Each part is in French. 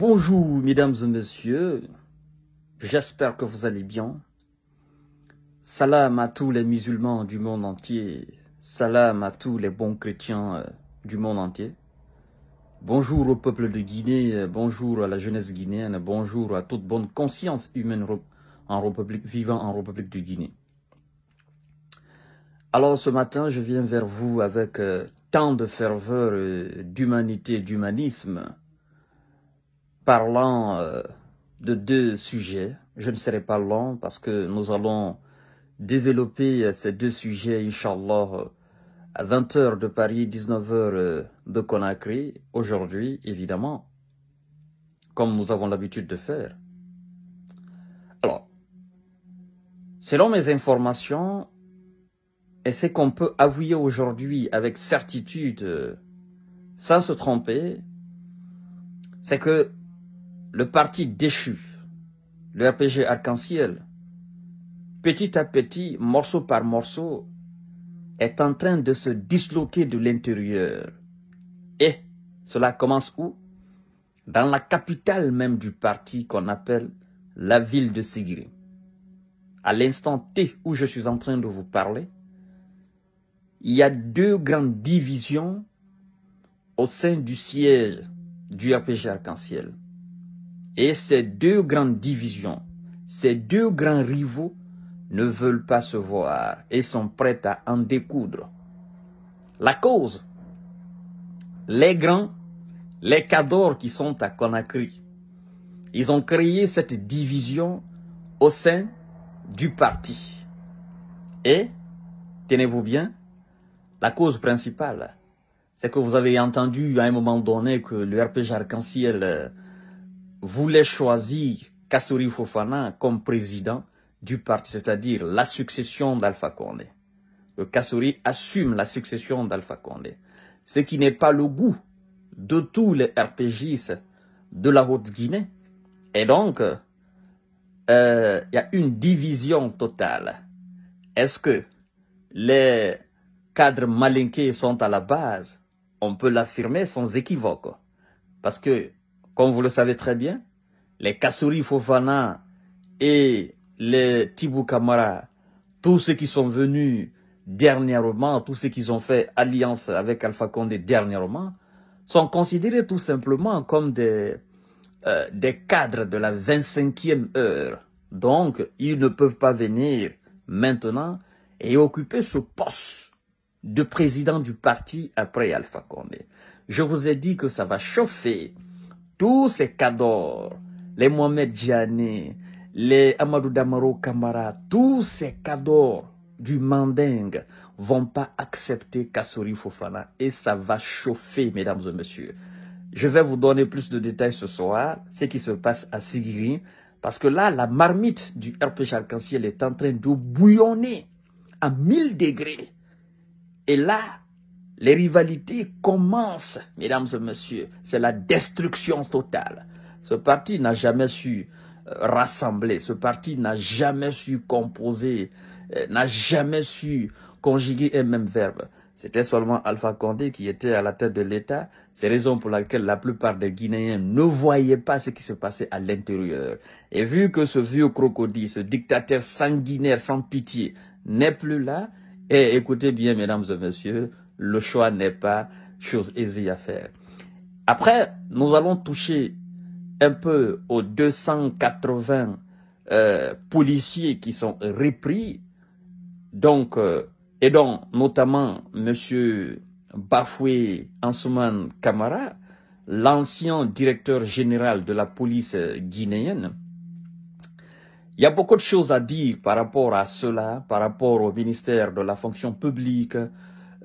Bonjour mesdames et messieurs, j'espère que vous allez bien. Salam à tous les musulmans du monde entier, salam à tous les bons chrétiens euh, du monde entier. Bonjour au peuple de Guinée, euh, bonjour à la jeunesse guinéenne, bonjour à toute bonne conscience humaine vivant en République du Guinée. Alors ce matin, je viens vers vous avec euh, tant de ferveur, d'humanité, d'humanisme, parlant euh, de deux sujets. Je ne serai pas long parce que nous allons développer euh, ces deux sujets, Inch'Allah, euh, à 20h de Paris, 19h de Conakry, aujourd'hui, évidemment, comme nous avons l'habitude de faire. Alors, selon mes informations, et ce qu'on peut avouer aujourd'hui avec certitude, sans se tromper, c'est que le parti déchu, le RPG arc-en-ciel, petit à petit, morceau par morceau, est en train de se disloquer de l'intérieur. Et cela commence où Dans la capitale même du parti qu'on appelle la ville de Sigri. À l'instant T où je suis en train de vous parler, il y a deux grandes divisions au sein du siège du RPG Arc-en-Ciel. Et ces deux grandes divisions, ces deux grands rivaux ne veulent pas se voir et sont prêts à en découdre. La cause, les grands, les cadors qui sont à Conakry, ils ont créé cette division au sein du parti. Et, tenez-vous bien, la cause principale, c'est que vous avez entendu à un moment donné que le RPG arc-en-ciel euh, voulait choisir Kassouri Fofana comme président du parti, c'est-à-dire la succession d'Alpha Condé. Le Kassouri assume la succession d'Alpha Condé, ce qui n'est pas le goût de tous les RPGs de la Haute-Guinée. Et donc, euh, il y a une division totale. Est-ce que les cadres malinqués sont à la base On peut l'affirmer sans équivoque, parce que comme vous le savez très bien, les Kassouri Fofana et les Tibou Kamara, tous ceux qui sont venus dernièrement, tous ceux qui ont fait alliance avec Alpha Condé dernièrement, sont considérés tout simplement comme des, euh, des cadres de la 25e heure. Donc, ils ne peuvent pas venir maintenant et occuper ce poste de président du parti après Alpha Condé. Je vous ai dit que ça va chauffer tous ces cadors, les Mohamed Djani, les Amadou Damaro Kamara, tous ces cadors du mandingue vont pas accepter Kassori Fofana et ça va chauffer, mesdames et messieurs. Je vais vous donner plus de détails ce soir, ce qui se passe à Sigiri, parce que là, la marmite du RP arc ciel est en train de bouillonner à 1000 degrés. Et là, les rivalités commencent, mesdames et messieurs. C'est la destruction totale. Ce parti n'a jamais su euh, rassembler. Ce parti n'a jamais su composer, euh, n'a jamais su conjuguer un même verbe. C'était seulement Alpha Condé qui était à la tête de l'État. C'est raison pour laquelle la plupart des Guinéens ne voyaient pas ce qui se passait à l'intérieur. Et vu que ce vieux crocodile, ce dictateur sanguinaire sans pitié, n'est plus là, et eh, écoutez bien, mesdames et messieurs, le choix n'est pas chose aisée à faire. Après, nous allons toucher un peu aux 280 euh, policiers qui sont repris, donc, euh, et dont notamment M. Bafoué Ansouman Kamara, l'ancien directeur général de la police guinéenne. Il y a beaucoup de choses à dire par rapport à cela, par rapport au ministère de la fonction publique,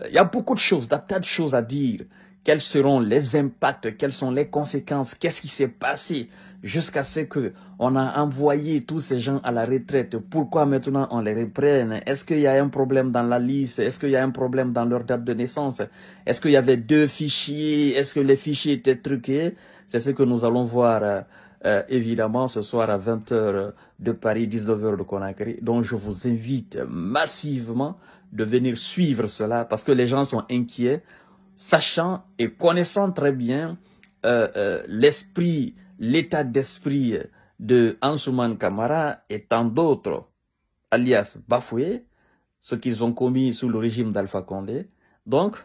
il euh, y a beaucoup de choses, il tas de choses à dire. Quels seront les impacts, quelles sont les conséquences, qu'est-ce qui s'est passé jusqu'à ce qu'on a envoyé tous ces gens à la retraite. Pourquoi maintenant on les reprenne Est-ce qu'il y a un problème dans la liste Est-ce qu'il y a un problème dans leur date de naissance Est-ce qu'il y avait deux fichiers Est-ce que les fichiers étaient truqués C'est ce que nous allons voir. Euh, euh, évidemment ce soir à 20h de Paris, 19h de Conakry. Donc je vous invite massivement de venir suivre cela parce que les gens sont inquiets, sachant et connaissant très bien euh, euh, l'esprit, l'état d'esprit de Ansouman Kamara et tant d'autres, alias Bafoué, ce qu'ils ont commis sous le régime d'Alpha Condé. Donc,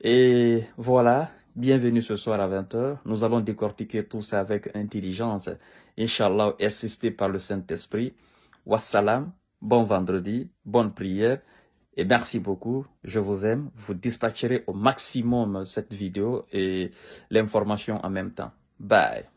et voilà, bienvenue ce soir à 20h. Nous allons décortiquer tout ça avec intelligence, Inch'Allah, assisté par le Saint-Esprit. Wassalam, bon vendredi, bonne prière. Et merci beaucoup. Je vous aime. Vous dispatcherez au maximum cette vidéo et l'information en même temps. Bye.